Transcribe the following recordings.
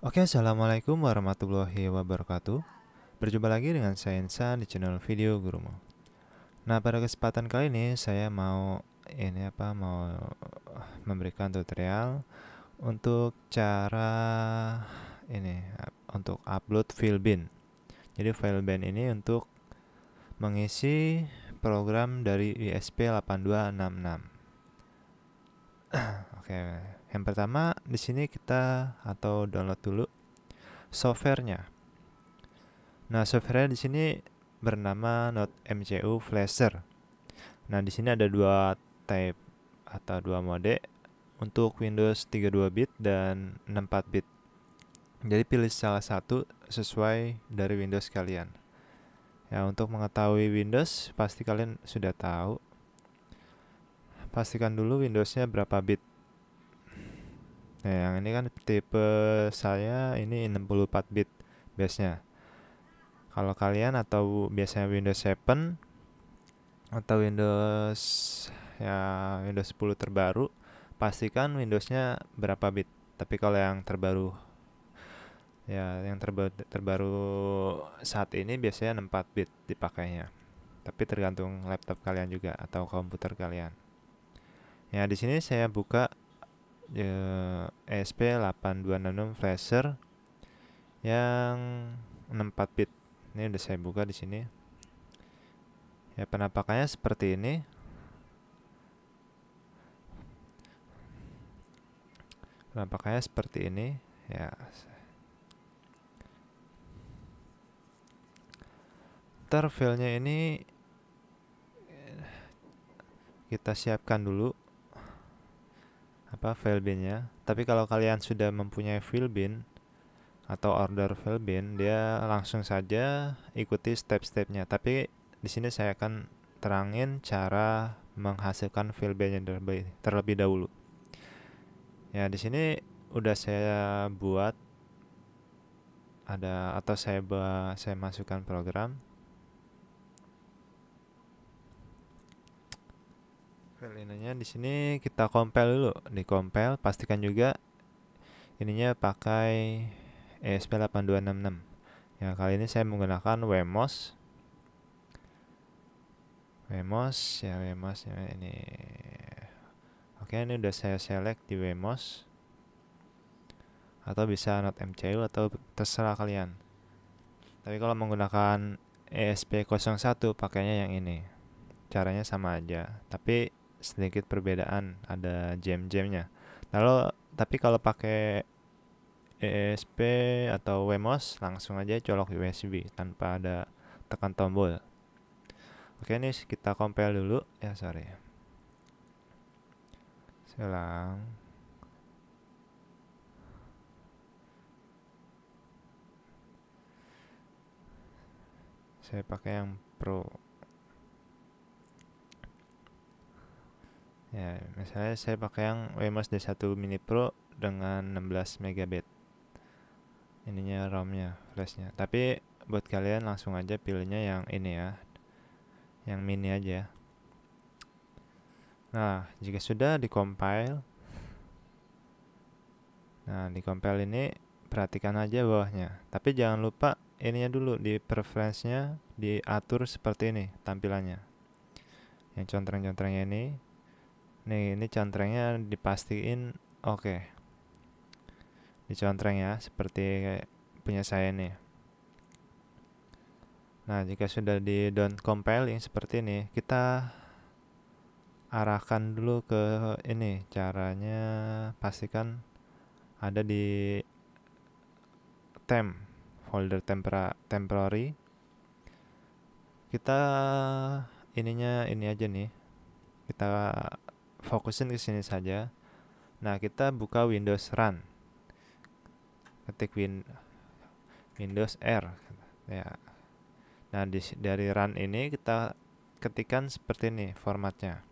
Oke, Assalamualaikum warahmatullahi wabarakatuh Berjumpa lagi dengan saya Insan di channel Video Gurumu Nah, pada kesempatan kali ini saya mau ini apa mau eh, memberikan tutorial untuk cara ini untuk upload file bin. Jadi file bin ini untuk mengisi program dari ISP 8266. Oke. Yang pertama, di sini kita atau download dulu softwarenya. Nah, softwarenya di sini bernama Node MCU Flasher. Nah, di sini ada dua type atau dua mode untuk Windows 32 bit dan 64 bit. Jadi pilih salah satu sesuai dari Windows kalian. Ya, untuk mengetahui Windows pasti kalian sudah tahu. Pastikan dulu Windowsnya berapa bit. Nah, yang ini kan tipe saya ini 64 bit biasanya. Kalau kalian atau biasanya Windows 7 atau Windows ya Windows 10 terbaru, pastikan Windowsnya berapa bit. Tapi kalau yang terbaru ya yang terbaru terbaru saat ini biasanya 64 bit dipakainya. Tapi tergantung laptop kalian juga atau komputer kalian. Ya, di sini saya buka Ya, ESP8266 flasher yang 64 bit. Ini udah saya buka di sini. Ya penampakannya seperti ini. Penampakannya seperti ini. Ya. Ntar filenya ini kita siapkan dulu apa file binnya Tapi kalau kalian sudah mempunyai file bin atau order file bin dia langsung saja ikuti step-stepnya. Tapi di sini saya akan terangin cara menghasilkan file binnya terlebih, terlebih dahulu. Ya, di sini udah saya buat ada atau saya saya masukkan program compile ininya di sini kita compile dulu di compile pastikan juga ininya pakai ESP8266 ya kali ini saya menggunakan WMOS WMOS ya WMOS ya, ini oke ini udah saya select di WMOS atau bisa not MCU atau terserah kalian tapi kalau menggunakan ESP01 pakainya yang ini caranya sama aja tapi sedikit perbedaan ada jam-jamnya nah, lalu tapi kalau pakai ESP atau WMOS langsung aja colok USB tanpa ada tekan tombol oke ini kita compile dulu ya sorry Selang. saya pakai yang pro Ya, misalnya saya pakai yang Wemos D1 Mini Pro dengan 16 megabit. Ininya romnya nya flashnya. Tapi buat kalian langsung aja pilihnya yang ini ya. Yang mini aja. Nah, jika sudah di compile Nah, di compile ini perhatikan aja bawahnya. Tapi jangan lupa ininya dulu di preference-nya diatur seperti ini tampilannya. Yang contreng-contrengnya ini Nih, ini contrengnya dipastiin oke. Okay. contreng ya, seperti punya saya nih. Nah, jika sudah di don't compiling seperti ini, kita arahkan dulu ke ini caranya pastikan ada di temp folder tempera, temporary kita ininya ini aja nih kita fokusin ke sini saja. Nah, kita buka Windows Run. Ketik win Windows R ya. Nah, di, dari run ini kita ketikkan seperti ini formatnya.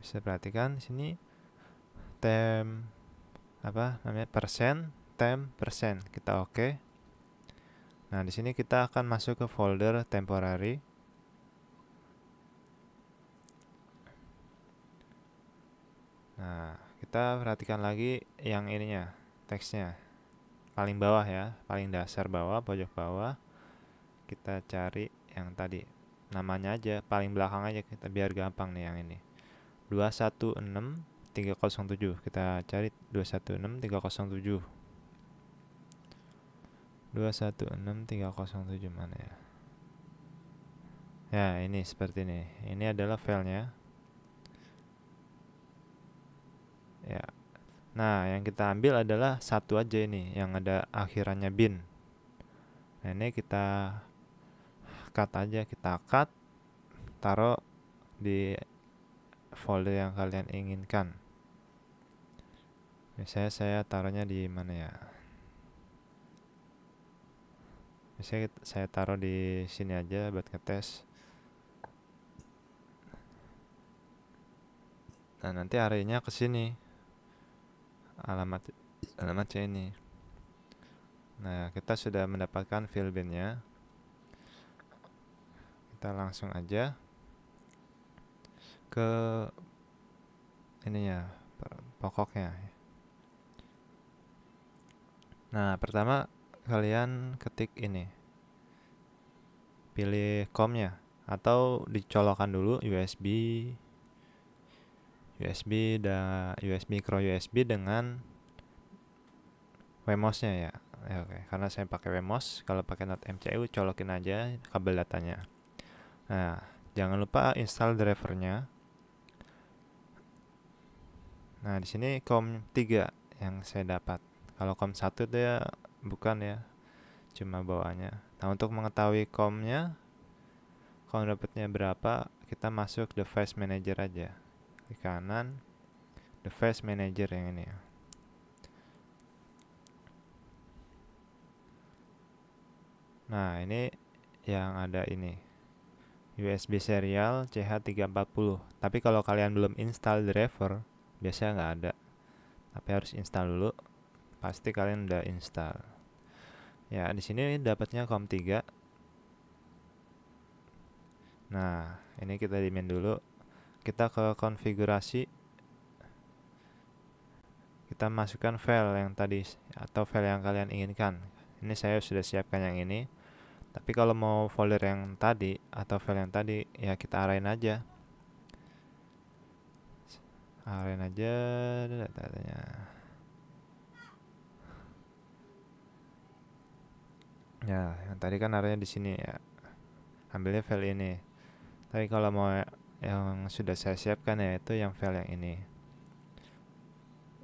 Bisa perhatikan di sini tem apa namanya persen tem persen kita oke. Okay. Nah, di sini kita akan masuk ke folder temporary. kita perhatikan lagi yang ininya teksnya paling bawah ya paling dasar bawah pojok bawah kita cari yang tadi namanya aja paling belakang aja kita biar gampang nih yang ini 216307 tujuh kita cari enam tiga tujuh mana ya ya ini seperti ini ini adalah filenya Ya. Nah, yang kita ambil adalah satu aja ini yang ada akhirannya bin. Nah, ini kita cut aja, kita cut taruh di folder yang kalian inginkan. Misalnya saya taruhnya di mana ya? Misalnya saya taruh di sini aja buat ngetes. Nah, nanti arenya ke sini alamat alamat C ini. Nah, kita sudah mendapatkan fill binnya. Kita langsung aja ke ini ya pokoknya. Nah, pertama kalian ketik ini. Pilih com-nya atau dicolokkan dulu USB USB dan USB micro USB dengan WMOS-nya ya. ya Oke, okay. karena saya pakai Wemos, kalau pakai not MCU colokin aja kabel datanya. Nah, jangan lupa install drivernya. Nah, di sini COM 3 yang saya dapat. Kalau COM 1 dia bukan ya, cuma bawaannya. Nah, untuk mengetahui COM-nya, COM dapatnya berapa, kita masuk device manager aja di kanan device manager yang ini ya nah ini yang ada ini USB serial CH340 tapi kalau kalian belum install driver biasanya nggak ada tapi harus install dulu pasti kalian udah install ya di sini dapatnya COM3 nah ini kita dimin dulu kita ke konfigurasi kita masukkan file yang tadi atau file yang kalian inginkan ini saya sudah siapkan yang ini tapi kalau mau folder yang tadi atau file yang tadi ya kita arahin aja arahin aja datanya ya yang tadi kan arahnya di sini ya ambilnya file ini tapi kalau mau yang sudah saya siapkan yaitu yang file yang ini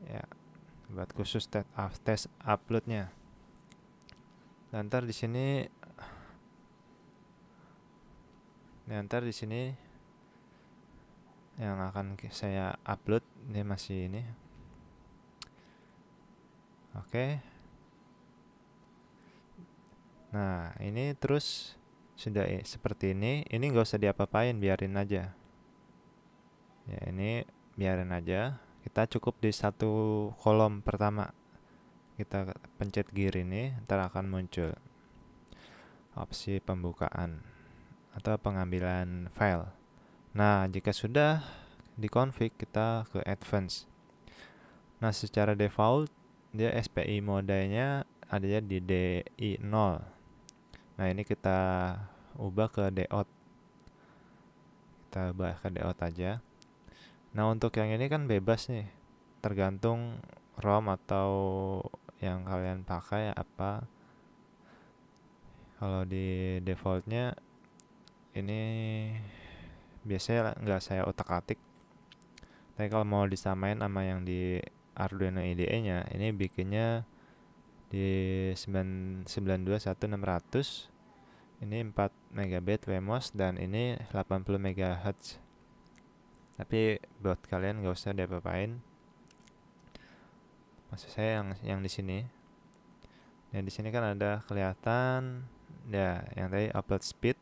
ya buat khusus test, up, test uploadnya nanti di sini nanti di sini yang akan saya upload ini masih ini oke nah ini terus sudah seperti ini ini nggak usah diapa-apain biarin aja ya ini biarin aja kita cukup di satu kolom pertama kita pencet gear ini ntar akan muncul opsi pembukaan atau pengambilan file nah jika sudah di config kita ke advance nah secara default dia SPI modenya adanya di DI0 nah ini kita ubah ke DOT kita ubah ke DOT aja Nah untuk yang ini kan bebas nih, tergantung ROM atau yang kalian pakai apa. Kalau di defaultnya ini biasanya nggak saya otak atik. Tapi kalau mau disamain sama yang di Arduino IDE-nya, ini bikinnya di 921600 ini 4 megabit WMOS dan ini 80 megahertz tapi buat kalian gak usah diapa-apain maksud saya yang yang di sini dan di sini kan ada kelihatan ya yang tadi upload speed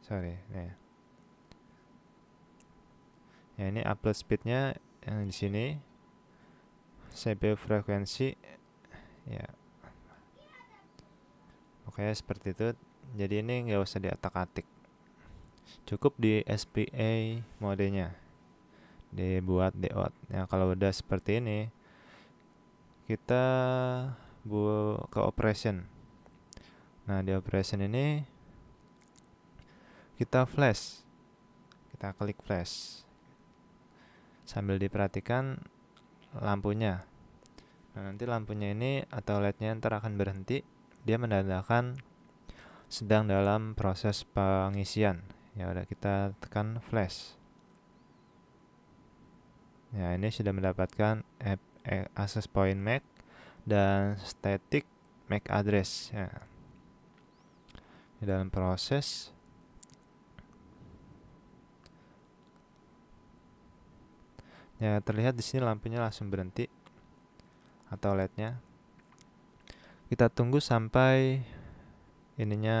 sorry ya ya ini upload speednya yang di sini CPU frekuensi ya pokoknya seperti itu jadi ini nggak usah diatak-atik cukup di SPA modenya dibuat dot nah ya, kalau udah seperti ini kita bu ke operation nah di operation ini kita flash kita klik flash sambil diperhatikan lampunya nah nanti lampunya ini atau lednya ntar akan berhenti dia menandakan sedang dalam proses pengisian ya udah kita tekan flash ya ini sudah mendapatkan app, eh, access point MAC dan static MAC address ya di dalam proses ya terlihat di sini lampunya langsung berhenti atau LED-nya kita tunggu sampai ininya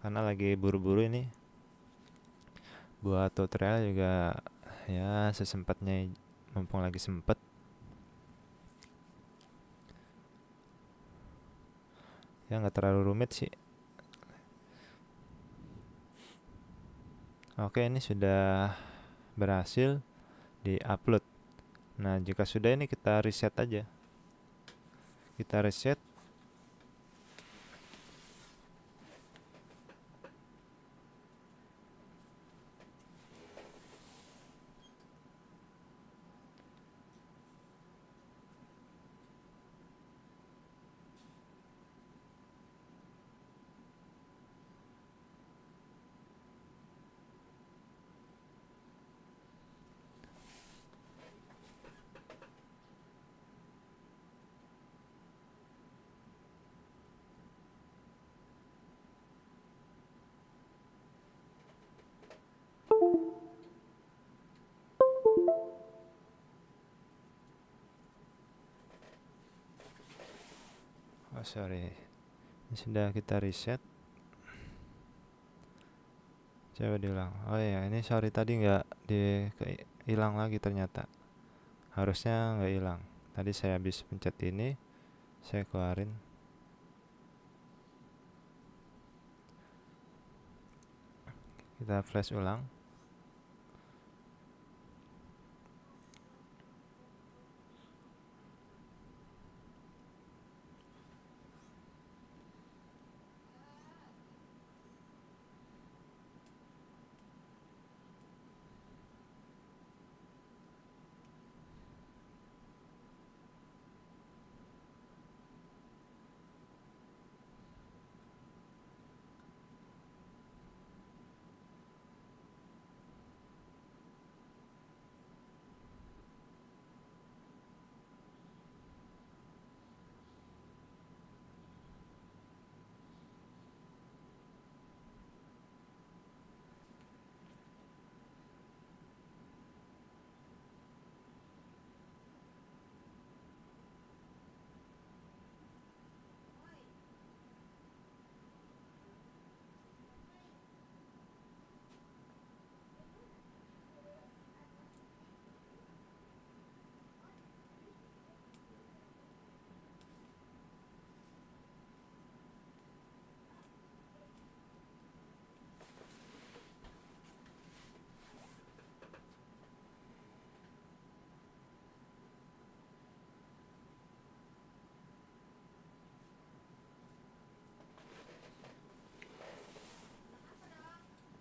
karena lagi buru-buru ini buat tutorial juga ya sesempatnya mumpung lagi sempet ya nggak terlalu rumit sih oke ini sudah berhasil di upload nah jika sudah ini kita reset aja kita reset sorry ini sudah kita reset coba diulang oh ya ini sorry tadi nggak di hilang lagi ternyata harusnya nggak hilang tadi saya habis pencet ini saya keluarin kita flash ulang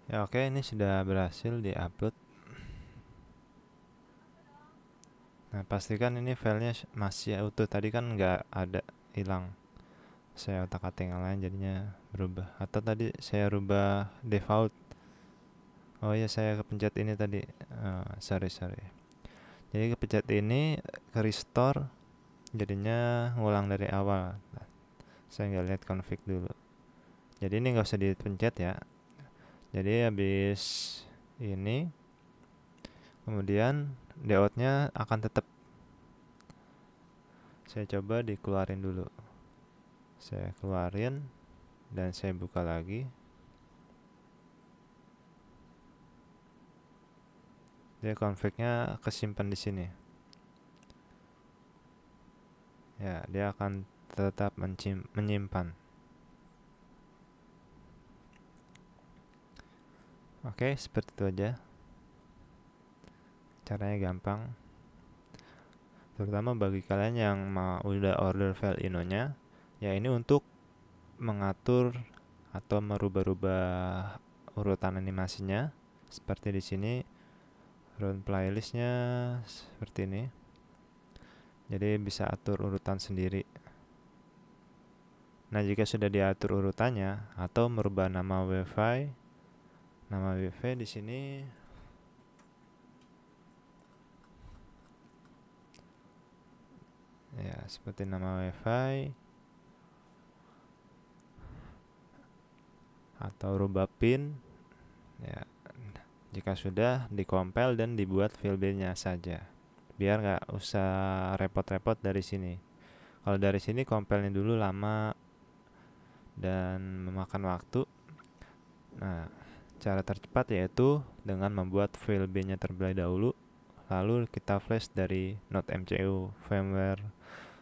Ya oke ini sudah berhasil di upload. Nah pastikan ini filenya masih utuh tadi kan nggak ada hilang. Saya otak atik yang lain jadinya berubah atau tadi saya rubah default. Oh iya saya kepencet ini tadi. Uh, sorry sorry. Jadi kepencet ini ke restore jadinya ngulang dari awal. Nah, saya nggak lihat config dulu. Jadi ini nggak usah dipencet ya, jadi habis ini kemudian layoutnya akan tetap saya coba dikeluarin dulu saya keluarin dan saya buka lagi dia konfliknya kesimpan di sini ya dia akan tetap menyimpan Oke, seperti itu aja. Caranya gampang. Terutama bagi kalian yang mau udah order file inonya, ya ini untuk mengatur atau merubah-rubah urutan animasinya seperti di sini run playlistnya seperti ini jadi bisa atur urutan sendiri nah jika sudah diatur urutannya atau merubah nama wifi nama WV di sini ya seperti nama WiFi atau rubah pin ya jika sudah dikompel dan dibuat filenya saja biar nggak usah repot-repot dari sini kalau dari sini kompelnya dulu lama dan memakan waktu nah Cara tercepat yaitu dengan membuat file B-nya terlebih dahulu, lalu kita flash dari node MCU firmware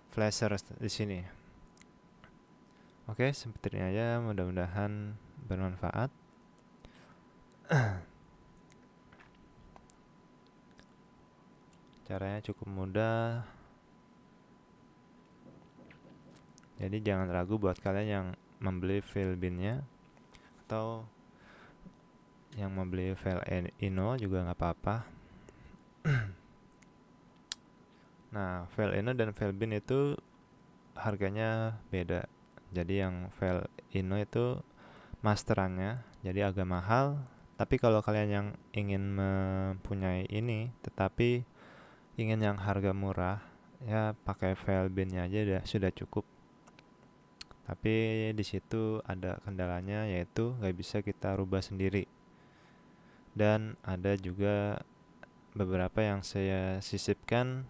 flasher di sini. Oke, seperti ini aja. Mudah-mudahan bermanfaat. Caranya cukup mudah. Jadi jangan ragu buat kalian yang membeli file binnya atau yang mau beli file ino juga nggak apa-apa nah file ino dan file bin itu harganya beda jadi yang file ino itu masterannya jadi agak mahal tapi kalau kalian yang ingin mempunyai ini tetapi ingin yang harga murah ya pakai file binnya aja dah, sudah cukup tapi di situ ada kendalanya yaitu nggak bisa kita rubah sendiri dan ada juga beberapa yang saya sisipkan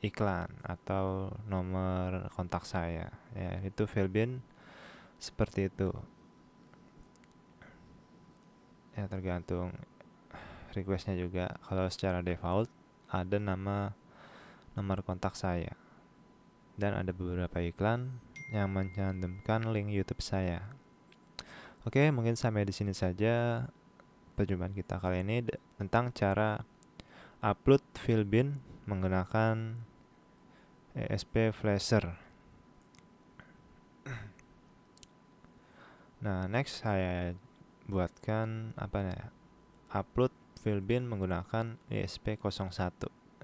iklan atau nomor kontak saya ya itu Felbin seperti itu ya tergantung requestnya juga kalau secara default ada nama nomor kontak saya dan ada beberapa iklan yang mencantumkan link YouTube saya oke mungkin sampai di sini saja perjumpaan kita kali ini tentang cara upload bin menggunakan ESP Flasher. Nah, next saya buatkan apa ya? Upload bin menggunakan ESP01.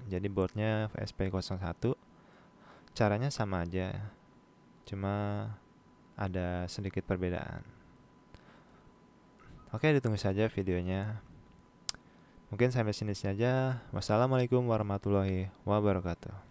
Jadi boardnya ESP01. Caranya sama aja. Cuma ada sedikit perbedaan. Oke, ditunggu saja videonya. Mungkin sampai sini saja. Wassalamualaikum warahmatullahi wabarakatuh.